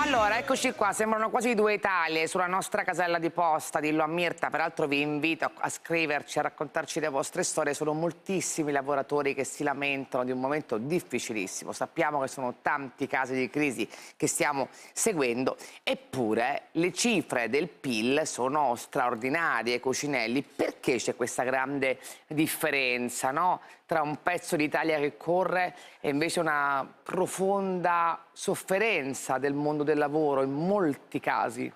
Allora, eccoci qua, sembrano quasi due Italie sulla nostra casella di posta, dillo a Mirta, peraltro vi invito a scriverci, a raccontarci le vostre storie, sono moltissimi lavoratori che si lamentano di un momento difficilissimo, sappiamo che sono tanti casi di crisi che stiamo seguendo, eppure le cifre del PIL sono straordinarie, Cucinelli, perché c'è questa grande differenza no? tra un pezzo d'Italia che corre e invece una profonda sofferenza del mondo del lavoro in molti casi